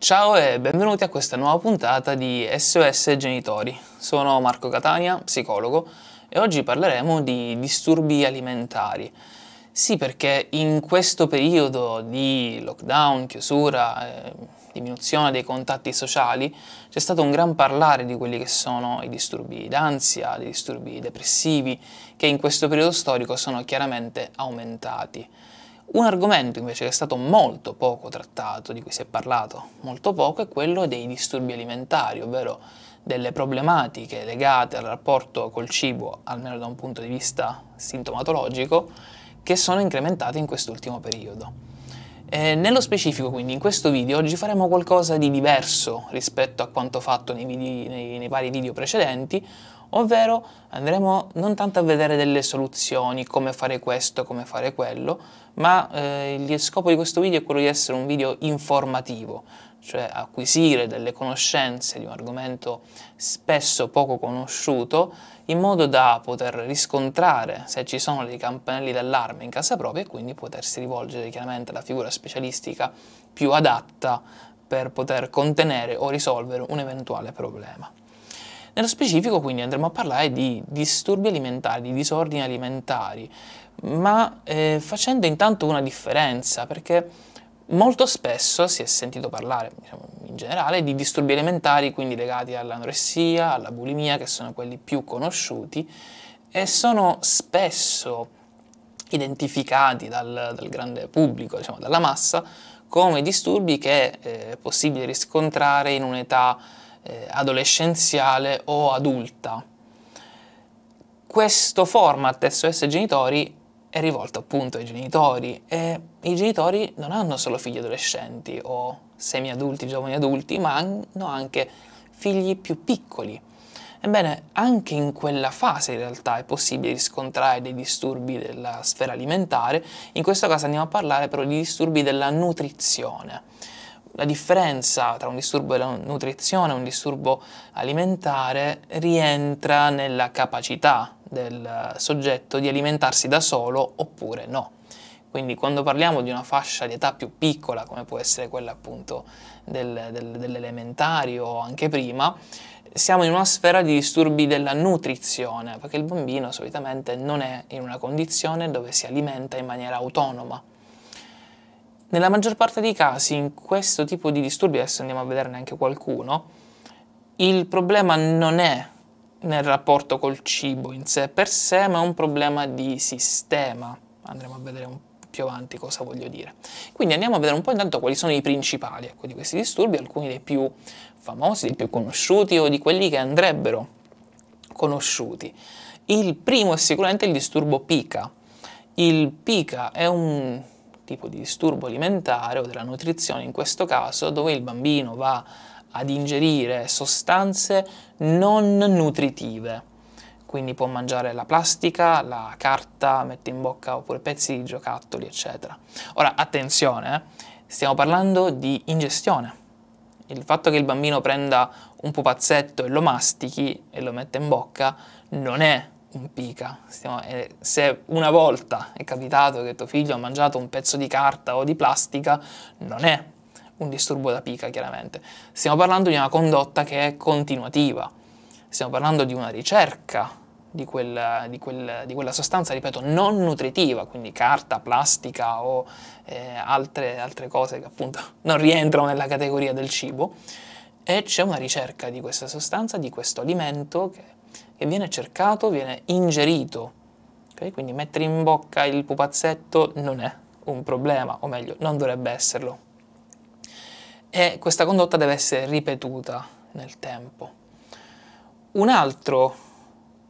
Ciao e benvenuti a questa nuova puntata di SOS Genitori. Sono Marco Catania, psicologo, e oggi parleremo di disturbi alimentari. Sì, perché in questo periodo di lockdown, chiusura, eh, diminuzione dei contatti sociali, c'è stato un gran parlare di quelli che sono i disturbi d'ansia, i disturbi depressivi, che in questo periodo storico sono chiaramente aumentati. Un argomento invece che è stato molto poco trattato, di cui si è parlato molto poco, è quello dei disturbi alimentari, ovvero delle problematiche legate al rapporto col cibo, almeno da un punto di vista sintomatologico, che sono incrementate in quest'ultimo periodo. Eh, nello specifico quindi in questo video oggi faremo qualcosa di diverso rispetto a quanto fatto nei, video, nei, nei vari video precedenti ovvero andremo non tanto a vedere delle soluzioni, come fare questo, come fare quello, ma eh, il scopo di questo video è quello di essere un video informativo, cioè acquisire delle conoscenze di un argomento spesso poco conosciuto, in modo da poter riscontrare se ci sono dei campanelli d'allarme in casa propria e quindi potersi rivolgere chiaramente alla figura specialistica più adatta per poter contenere o risolvere un eventuale problema. Nello specifico quindi andremo a parlare di disturbi alimentari, di disordini alimentari, ma eh, facendo intanto una differenza perché molto spesso si è sentito parlare diciamo, in generale di disturbi alimentari, quindi legati all'anoressia, alla bulimia, che sono quelli più conosciuti e sono spesso identificati dal, dal grande pubblico, diciamo, dalla massa, come disturbi che eh, è possibile riscontrare in un'età eh, adolescenziale o adulta. Questo format SOS Genitori è rivolto appunto ai genitori e i genitori non hanno solo figli adolescenti o semi-adulti, giovani adulti, ma hanno anche figli più piccoli. Ebbene, anche in quella fase in realtà è possibile riscontrare dei disturbi della sfera alimentare, in questo caso andiamo a parlare però di disturbi della nutrizione. La differenza tra un disturbo della nutrizione e un disturbo alimentare rientra nella capacità del soggetto di alimentarsi da solo oppure no. Quindi quando parliamo di una fascia di età più piccola, come può essere quella appunto del, del, dell'elementare o anche prima, siamo in una sfera di disturbi della nutrizione, perché il bambino solitamente non è in una condizione dove si alimenta in maniera autonoma. Nella maggior parte dei casi, in questo tipo di disturbi, adesso andiamo a vederne anche qualcuno, il problema non è nel rapporto col cibo in sé per sé, ma è un problema di sistema. Andremo a vedere un più avanti cosa voglio dire. Quindi andiamo a vedere un po' intanto quali sono i principali ecco, di questi disturbi, alcuni dei più famosi, dei più conosciuti o di quelli che andrebbero conosciuti. Il primo è sicuramente il disturbo PICA. Il PICA è un tipo di disturbo alimentare o della nutrizione in questo caso dove il bambino va ad ingerire sostanze non nutritive. Quindi può mangiare la plastica, la carta, mette in bocca oppure pezzi di giocattoli, eccetera. Ora, attenzione, eh? stiamo parlando di ingestione. Il fatto che il bambino prenda un pupazzetto e lo mastichi e lo mette in bocca non è un pica. Stiamo, eh, se una volta è capitato che tuo figlio ha mangiato un pezzo di carta o di plastica, non è un disturbo da pica chiaramente, stiamo parlando di una condotta che è continuativa, stiamo parlando di una ricerca di quella, di, quel, di quella sostanza, ripeto, non nutritiva, quindi carta, plastica o eh, altre, altre cose che appunto non rientrano nella categoria del cibo, e c'è una ricerca di questa sostanza, di questo alimento che, che viene cercato, viene ingerito, okay? quindi mettere in bocca il pupazzetto non è un problema, o meglio, non dovrebbe esserlo e questa condotta deve essere ripetuta nel tempo. Un altro,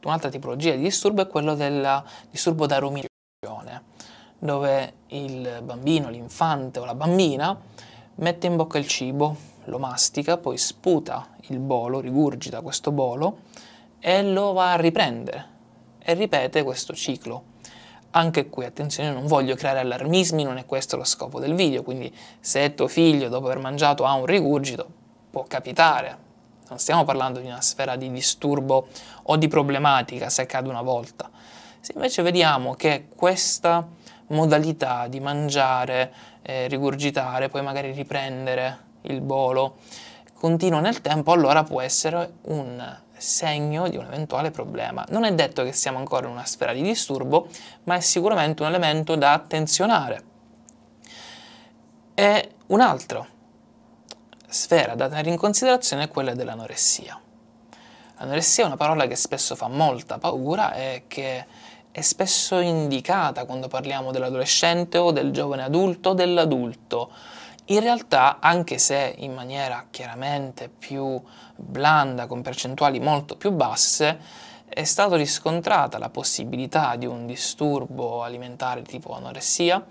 un'altra tipologia di disturbo è quello del disturbo da ruminazione, dove il bambino, l'infante o la bambina mette in bocca il cibo, lo mastica, poi sputa il bolo, rigurgita questo bolo e lo va a riprendere e ripete questo ciclo anche qui, attenzione, non voglio creare allarmismi, non è questo lo scopo del video, quindi se tuo figlio dopo aver mangiato ha un rigurgito, può capitare. Non stiamo parlando di una sfera di disturbo o di problematica se accade una volta. Se invece vediamo che questa modalità di mangiare, eh, rigurgitare, poi magari riprendere il bolo, continua nel tempo, allora può essere un segno di un eventuale problema. Non è detto che siamo ancora in una sfera di disturbo, ma è sicuramente un elemento da attenzionare. E un'altra sfera da tenere in considerazione è quella dell'anoressia. Anoressia è una parola che spesso fa molta paura e che è spesso indicata quando parliamo dell'adolescente o del giovane adulto o dell'adulto in realtà, anche se in maniera chiaramente più blanda, con percentuali molto più basse, è stata riscontrata la possibilità di un disturbo alimentare tipo anoressia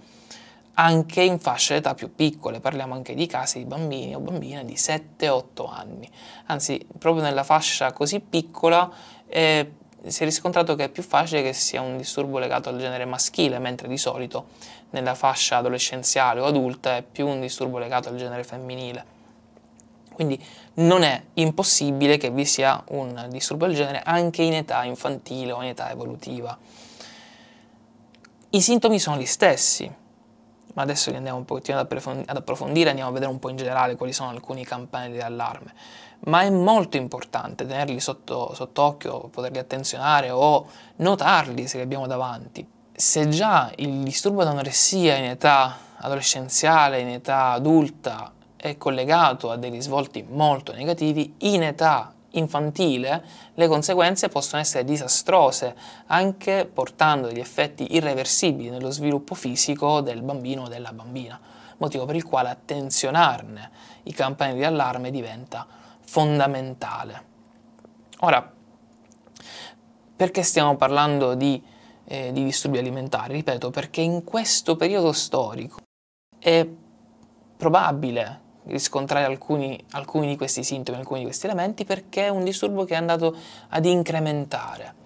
anche in fasce d'età più piccole, parliamo anche di casi di bambini o bambine di 7-8 anni, anzi proprio nella fascia così piccola è eh, si è riscontrato che è più facile che sia un disturbo legato al genere maschile, mentre di solito nella fascia adolescenziale o adulta è più un disturbo legato al genere femminile. Quindi non è impossibile che vi sia un disturbo del genere anche in età infantile o in età evolutiva. I sintomi sono gli stessi, ma adesso li andiamo un pochettino ad approfondire, andiamo a vedere un po' in generale quali sono alcuni campanelli d'allarme ma è molto importante tenerli sotto, sotto occhio, poterli attenzionare o notarli se li abbiamo davanti. Se già il disturbo d'anoressia in età adolescenziale, in età adulta, è collegato a degli svolti molto negativi, in età infantile le conseguenze possono essere disastrose, anche portando degli effetti irreversibili nello sviluppo fisico del bambino o della bambina, motivo per il quale attenzionarne i campanelli di allarme diventa fondamentale. Ora, perché stiamo parlando di, eh, di disturbi alimentari? Ripeto, perché in questo periodo storico è probabile riscontrare alcuni, alcuni, di questi sintomi, alcuni di questi elementi, perché è un disturbo che è andato ad incrementare.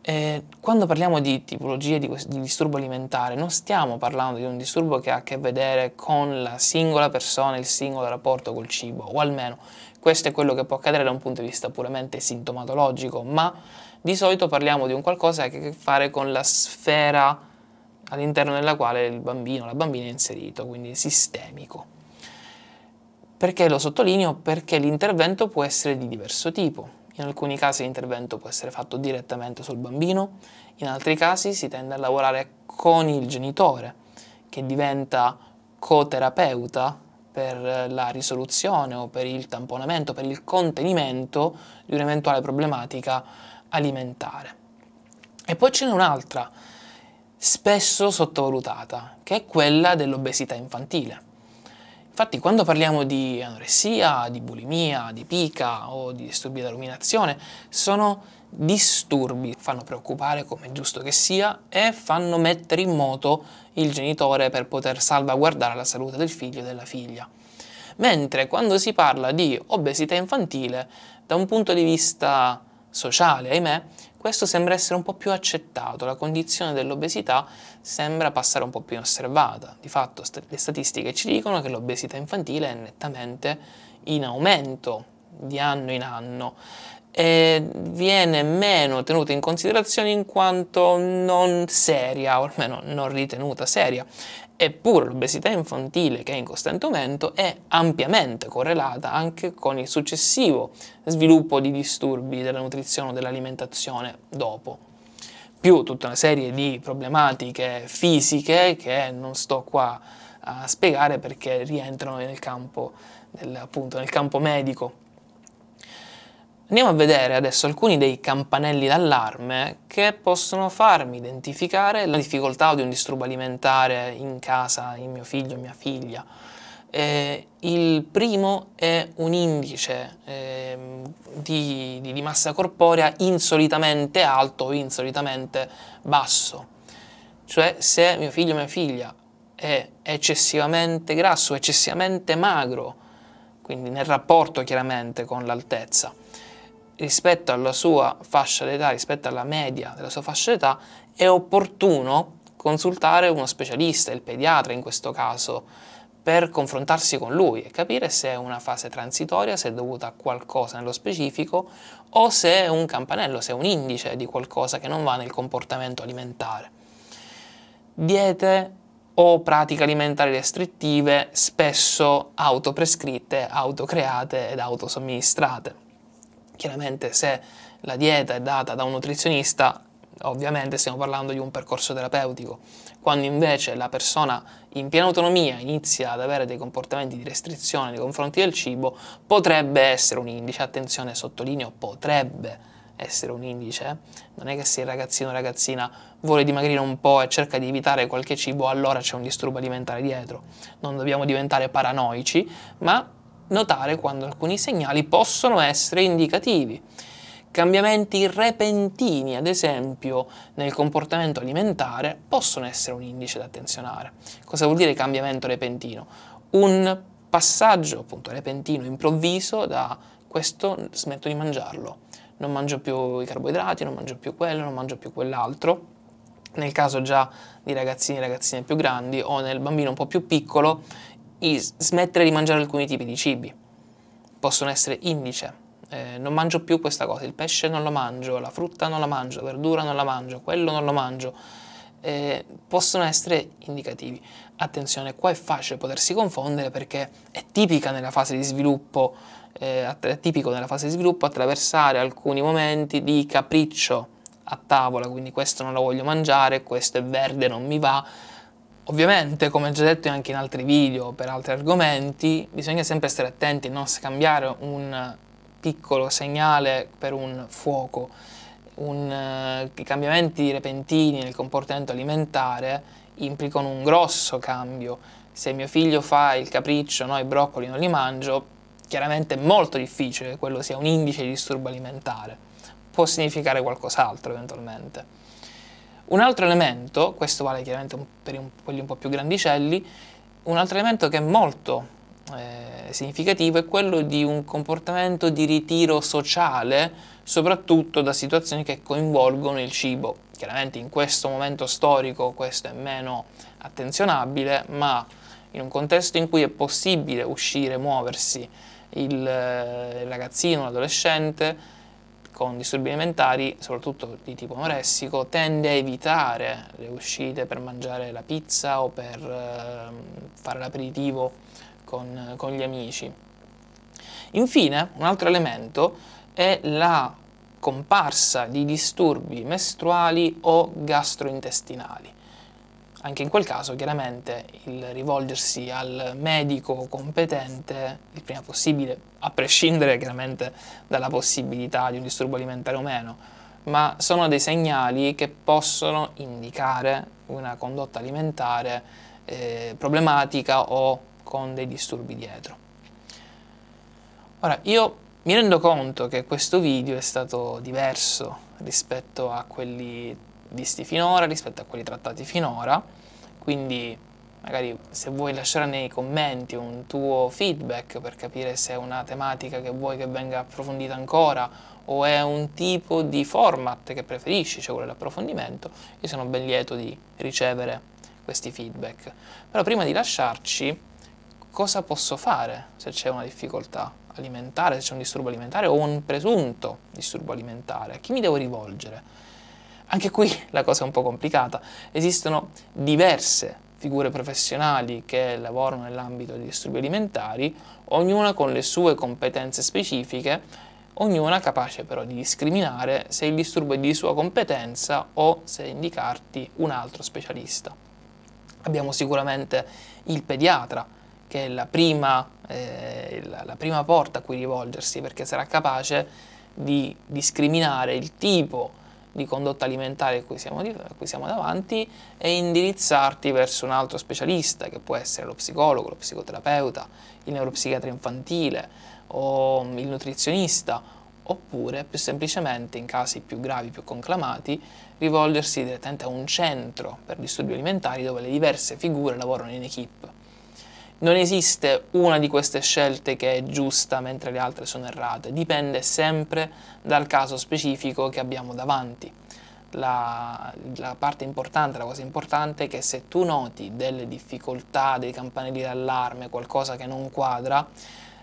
Eh, quando parliamo di tipologie di, di, disturbo alimentare, non stiamo parlando di un disturbo che ha a che vedere con la singola persona, il singolo rapporto col cibo, o almeno questo è quello che può accadere da un punto di vista puramente sintomatologico, ma di solito parliamo di un qualcosa che ha a che fare con la sfera all'interno della quale il bambino, o la bambina è inserito, quindi sistemico. Perché lo sottolineo? Perché l'intervento può essere di diverso tipo. In alcuni casi l'intervento può essere fatto direttamente sul bambino, in altri casi si tende a lavorare con il genitore, che diventa coterapeuta per la risoluzione o per il tamponamento, per il contenimento di un'eventuale problematica alimentare. E poi ce n'è un'altra, spesso sottovalutata, che è quella dell'obesità infantile. Infatti quando parliamo di anoressia, di bulimia, di pica o di disturbi da ruminazione, sono disturbi fanno preoccupare come è giusto che sia e fanno mettere in moto il genitore per poter salvaguardare la salute del figlio e della figlia. Mentre quando si parla di obesità infantile, da un punto di vista sociale, ahimè, questo sembra essere un po' più accettato, la condizione dell'obesità sembra passare un po' più inosservata. Di fatto st le statistiche ci dicono che l'obesità infantile è nettamente in aumento di anno in anno e viene meno tenuta in considerazione in quanto non seria, o almeno non ritenuta seria. Eppure l'obesità infantile, che è in costante aumento, è ampiamente correlata anche con il successivo sviluppo di disturbi della nutrizione o dell'alimentazione dopo più tutta una serie di problematiche fisiche che non sto qua a spiegare perché rientrano nel campo, del, appunto, nel campo medico. Andiamo a vedere adesso alcuni dei campanelli d'allarme che possono farmi identificare la difficoltà di un disturbo alimentare in casa, in mio figlio, in mia figlia. Eh, il primo è un indice eh, di, di, di massa corporea insolitamente alto o insolitamente basso. Cioè se mio figlio o mia figlia è eccessivamente grasso, eccessivamente magro, quindi nel rapporto chiaramente con l'altezza, rispetto alla sua fascia d'età, rispetto alla media della sua fascia d'età, è opportuno consultare uno specialista, il pediatra in questo caso, per confrontarsi con lui e capire se è una fase transitoria, se è dovuta a qualcosa nello specifico o se è un campanello, se è un indice di qualcosa che non va nel comportamento alimentare. Diete o pratiche alimentari restrittive spesso autoprescritte, autocreate ed autosomministrate. Chiaramente se la dieta è data da un nutrizionista, ovviamente stiamo parlando di un percorso terapeutico. Quando invece la persona in piena autonomia inizia ad avere dei comportamenti di restrizione nei confronti del cibo, potrebbe essere un indice, attenzione sottolineo, potrebbe essere un indice, non è che se il ragazzino o ragazzina vuole dimagrire un po' e cerca di evitare qualche cibo, allora c'è un disturbo alimentare dietro. Non dobbiamo diventare paranoici, ma notare quando alcuni segnali possono essere indicativi. Cambiamenti repentini, ad esempio, nel comportamento alimentare possono essere un indice da attenzionare. Cosa vuol dire cambiamento repentino? Un passaggio appunto repentino, improvviso da questo smetto di mangiarlo. Non mangio più i carboidrati, non mangio più quello, non mangio più quell'altro. Nel caso già di ragazzini e ragazzine più grandi o nel bambino un po' più piccolo, smettere di mangiare alcuni tipi di cibi. Possono essere indice, eh, non mangio più questa cosa, il pesce non lo mangio, la frutta non la mangio, la verdura non la mangio, quello non lo mangio. Eh, possono essere indicativi. Attenzione, qua è facile potersi confondere perché è tipica nella fase di sviluppo, eh, è tipico nella fase di sviluppo attraversare alcuni momenti di capriccio a tavola, quindi questo non lo voglio mangiare, questo è verde, non mi va, Ovviamente, come già detto anche in altri video per altri argomenti, bisogna sempre stare attenti a non scambiare un piccolo segnale per un fuoco. Un, uh, I cambiamenti repentini nel comportamento alimentare implicano un grosso cambio. Se mio figlio fa il capriccio, no, i broccoli non li mangio, chiaramente è molto difficile che quello sia un indice di disturbo alimentare. Può significare qualcos'altro eventualmente. Un altro elemento, questo vale chiaramente per quelli un po' più grandicelli, un altro elemento che è molto eh, significativo è quello di un comportamento di ritiro sociale, soprattutto da situazioni che coinvolgono il cibo. Chiaramente in questo momento storico questo è meno attenzionabile, ma in un contesto in cui è possibile uscire, muoversi, il, eh, il ragazzino, l'adolescente, con disturbi alimentari, soprattutto di tipo anoressico, tende a evitare le uscite per mangiare la pizza o per eh, fare l'aperitivo con, con gli amici. Infine, un altro elemento è la comparsa di disturbi mestruali o gastrointestinali. Anche in quel caso chiaramente il rivolgersi al medico competente il prima possibile, a prescindere chiaramente dalla possibilità di un disturbo alimentare o meno, ma sono dei segnali che possono indicare una condotta alimentare eh, problematica o con dei disturbi dietro. Ora, io mi rendo conto che questo video è stato diverso rispetto a quelli visti finora rispetto a quelli trattati finora, quindi magari se vuoi lasciare nei commenti un tuo feedback per capire se è una tematica che vuoi che venga approfondita ancora o è un tipo di format che preferisci, cioè quello dell'approfondimento, io sono ben lieto di ricevere questi feedback. Però prima di lasciarci, cosa posso fare se c'è una difficoltà alimentare, se c'è un disturbo alimentare o un presunto disturbo alimentare? A chi mi devo rivolgere? Anche qui la cosa è un po' complicata, esistono diverse figure professionali che lavorano nell'ambito dei disturbi alimentari, ognuna con le sue competenze specifiche, ognuna capace però di discriminare se il disturbo è di sua competenza o se indicarti un altro specialista. Abbiamo sicuramente il pediatra, che è la prima, eh, la, prima porta a cui rivolgersi perché sarà capace di discriminare il tipo di di condotta alimentare a cui, siamo, a cui siamo davanti e indirizzarti verso un altro specialista che può essere lo psicologo, lo psicoterapeuta, il neuropsichiatra infantile o mm, il nutrizionista oppure più semplicemente in casi più gravi, più conclamati, rivolgersi direttamente a un centro per disturbi alimentari dove le diverse figure lavorano in equip non esiste una di queste scelte che è giusta mentre le altre sono errate, dipende sempre dal caso specifico che abbiamo davanti. La, la, parte importante, la cosa importante è che se tu noti delle difficoltà, dei campanelli d'allarme, qualcosa che non quadra,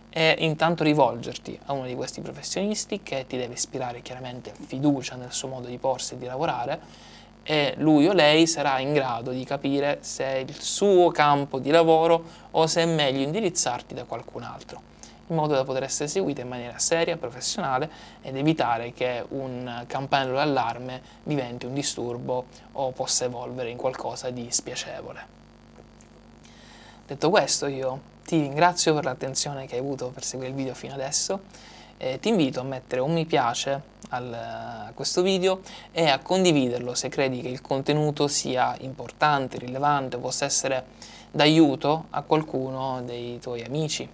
è intanto rivolgerti a uno di questi professionisti che ti deve ispirare chiaramente fiducia nel suo modo di porsi e di lavorare e lui o lei sarà in grado di capire se è il suo campo di lavoro o se è meglio indirizzarti da qualcun altro, in modo da poter essere seguita in maniera seria, professionale ed evitare che un campanello d'allarme diventi un disturbo o possa evolvere in qualcosa di spiacevole. Detto questo io ti ringrazio per l'attenzione che hai avuto per seguire il video fino adesso e ti invito a mettere un mi piace al, a eh, questo video e a condividerlo se credi che il contenuto sia importante, rilevante, possa essere d'aiuto a qualcuno dei tuoi amici.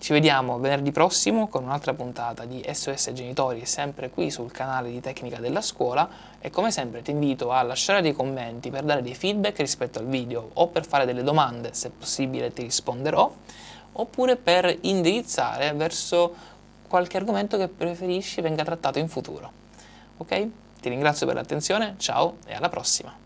Ci vediamo venerdì prossimo con un'altra puntata di SOS Genitori, sempre qui sul canale di Tecnica della Scuola e come sempre ti invito a lasciare dei commenti per dare dei feedback rispetto al video o per fare delle domande, se possibile ti risponderò, oppure per indirizzare verso qualche argomento che preferisci venga trattato in futuro. Ok? Ti ringrazio per l'attenzione, ciao e alla prossima!